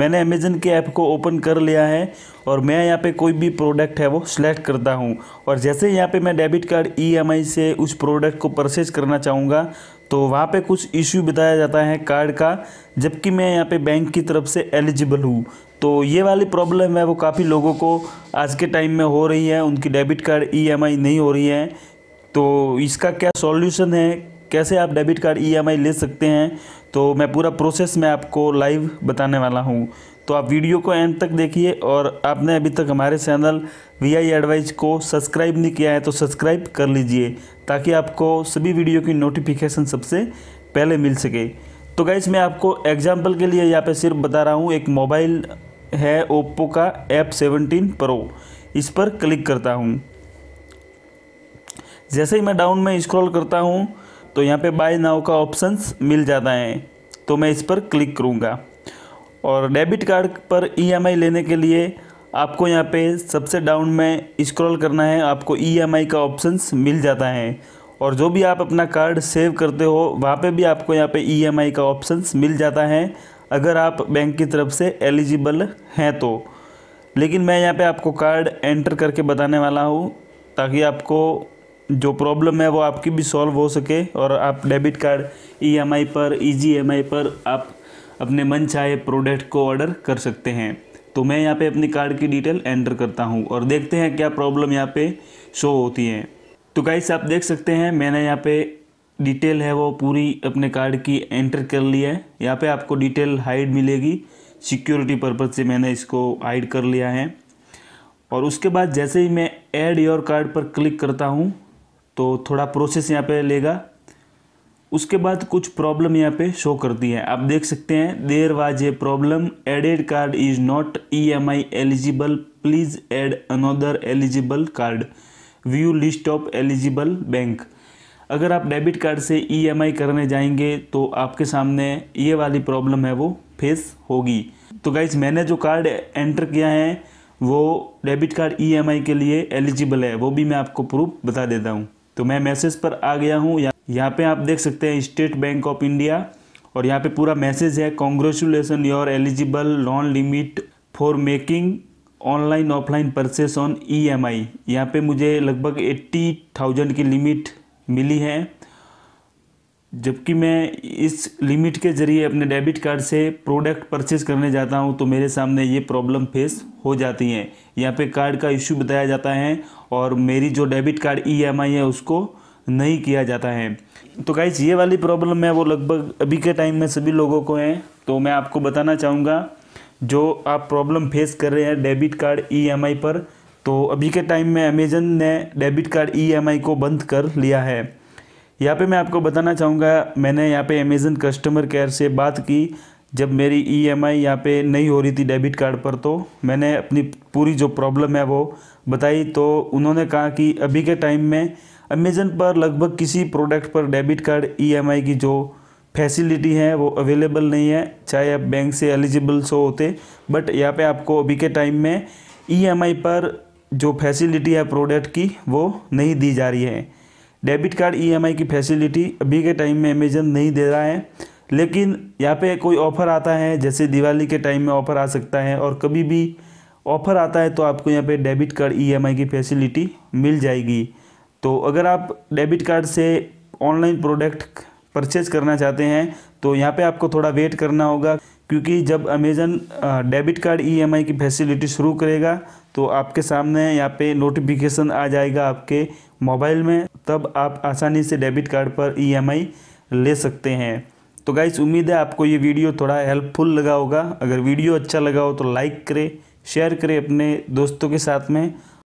मैंने अमेज़न के ऐप को ओपन कर लिया है और मैं यहाँ पे कोई भी प्रोडक्ट है वो सिलेक्ट करता हूँ और जैसे यहाँ पे मैं डेबिट कार्ड ईएमआई से उस प्रोडक्ट को परचेज करना चाहूँगा तो वहाँ पे कुछ इश्यू बताया जाता है कार्ड का जबकि मैं यहाँ पे बैंक की तरफ से एलिजिबल हूँ तो ये वाली प्रॉब्लम है वो काफ़ी लोगों को आज के टाइम में हो रही है उनकी डेबिट कार्ड ई नहीं हो रही है तो इसका क्या सॉल्यूशन है कैसे आप डेबिट कार्ड ईएमआई e ले सकते हैं तो मैं पूरा प्रोसेस मैं आपको लाइव बताने वाला हूँ तो आप वीडियो को एंड तक देखिए और आपने अभी तक हमारे चैनल वी आई एडवाइज को सब्सक्राइब नहीं किया है तो सब्सक्राइब कर लीजिए ताकि आपको सभी वीडियो की नोटिफिकेशन सबसे पहले मिल सके तो गाइज मैं आपको एग्जाम्पल के लिए यहाँ पे सिर्फ बता रहा हूँ एक मोबाइल है ओप्पो का एप सेवनटीन प्रो इस पर क्लिक करता हूँ जैसे ही मैं डाउन में स्क्रॉल करता हूँ तो यहाँ पे बाय नाव का ऑप्शंस मिल जाता है तो मैं इस पर क्लिक करूँगा और डेबिट कार्ड पर ईएमआई e लेने के लिए आपको यहाँ पे सबसे डाउन में स्क्रॉल करना है आपको ईएमआई e का ऑप्शंस मिल जाता है और जो भी आप अपना कार्ड सेव करते हो वहाँ पे भी आपको यहाँ पे ईएमआई e का ऑप्शंस मिल जाता है अगर आप बैंक की तरफ से एलिजिबल हैं तो लेकिन मैं यहाँ पे आपको कार्ड एंटर करके बताने वाला हूँ ताकि आपको जो प्रॉब्लम है वो आपकी भी सॉल्व हो सके और आप डेबिट कार्ड ईएमआई पर ईजीएमआई e पर आप अपने मन चाहे प्रोडक्ट को ऑर्डर कर सकते हैं तो मैं यहाँ पे अपनी कार्ड की डिटेल एंटर करता हूँ और देखते हैं क्या प्रॉब्लम यहाँ पे शो होती है तो गाइस आप देख सकते हैं मैंने यहाँ पे डिटेल है वो पूरी अपने कार्ड की एंटर कर ली है यहाँ पे आपको डिटेल हाइड मिलेगी सिक्योरिटी पर्पज़ से मैंने इसको हाइड कर लिया है और उसके बाद जैसे ही मैं ऐड योर कार्ड पर क्लिक करता हूँ तो थोड़ा प्रोसेस यहाँ पे लेगा उसके बाद कुछ प्रॉब्लम यहाँ पे शो करती है आप देख सकते हैं there was a problem added card is not E M I eligible please add another eligible card view list of eligible bank अगर आप डेबिट कार्ड से ईएमआई e करने जाएंगे तो आपके सामने ये वाली प्रॉब्लम है वो फेस होगी तो गाइज मैंने जो कार्ड एंटर किया है वो डेबिट कार्ड ईएमआई के लिए एलिजिबल है वो भी मैं आपको प्रूफ बता देता हूँ तो मैं मैसेज पर आ गया हूँ यहाँ पे आप देख सकते हैं स्टेट बैंक ऑफ इंडिया और यहाँ पे पूरा मैसेज है congratulation your eligible loan limit for making online offline purchase on E M I यहाँ पर मुझे लगभग एट्टी थाउजेंड की लिमिट मिली है जबकि मैं इस लिमिट के ज़रिए अपने डेबिट कार्ड से प्रोडक्ट परचेज करने जाता हूं तो मेरे सामने ये प्रॉब्लम फेस हो जाती है यहाँ पे कार्ड का इश्यू बताया जाता है और मेरी जो डेबिट कार्ड ईएमआई है उसको नहीं किया जाता है तो गाइज ये वाली प्रॉब्लम है वो लगभग अभी के टाइम में सभी लोगों को है तो मैं आपको बताना चाहूँगा जो आप प्रॉब्लम फेस कर रहे हैं डेबिट कार्ड ई पर तो अभी के टाइम में अमेजन ने डेबिट कार्ड ई को बंद कर लिया है यहाँ पे मैं आपको बताना चाहूँगा मैंने यहाँ पे अमेज़न कस्टमर केयर से बात की जब मेरी ई एम आई यहाँ पर नहीं हो रही थी डेबिट कार्ड पर तो मैंने अपनी पूरी जो प्रॉब्लम है वो बताई तो उन्होंने कहा कि अभी के टाइम में अमेज़न पर लगभग किसी प्रोडक्ट पर debit card E M I की जो फैसिलिटी है वो अवेलेबल नहीं है चाहे आप बैंक से एलिजिबल सो होते बट यहाँ पे आपको अभी के टाइम में ई एम आई पर जो फैसिलिटी है प्रोडक्ट की वो नहीं दी जा रही है डेबिट कार्ड ईएमआई e की फैसिलिटी अभी के टाइम में अमेजन नहीं दे रहा है लेकिन यहाँ पे कोई ऑफ़र आता है जैसे दिवाली के टाइम में ऑफ़र आ सकता है और कभी भी ऑफ़र आता है तो आपको यहाँ पे डेबिट कार्ड ईएमआई e की फैसिलिटी मिल जाएगी तो अगर आप डेबिट कार्ड से ऑनलाइन प्रोडक्ट परचेज करना चाहते हैं तो यहाँ पर आपको थोड़ा वेट करना होगा क्योंकि जब Amazon debit card E e की फैसिलिटी शुरू करेगा तो आपके सामने यहाँ पे नोटिफिकेशन आ जाएगा आपके मोबाइल में तब आप आसानी से डेबिट कार्ड पर ईएमआई e ले सकते हैं तो गाइस उम्मीद है आपको ये वीडियो थोड़ा हेल्पफुल लगा होगा अगर वीडियो अच्छा लगा हो तो लाइक करें शेयर करें अपने दोस्तों के साथ में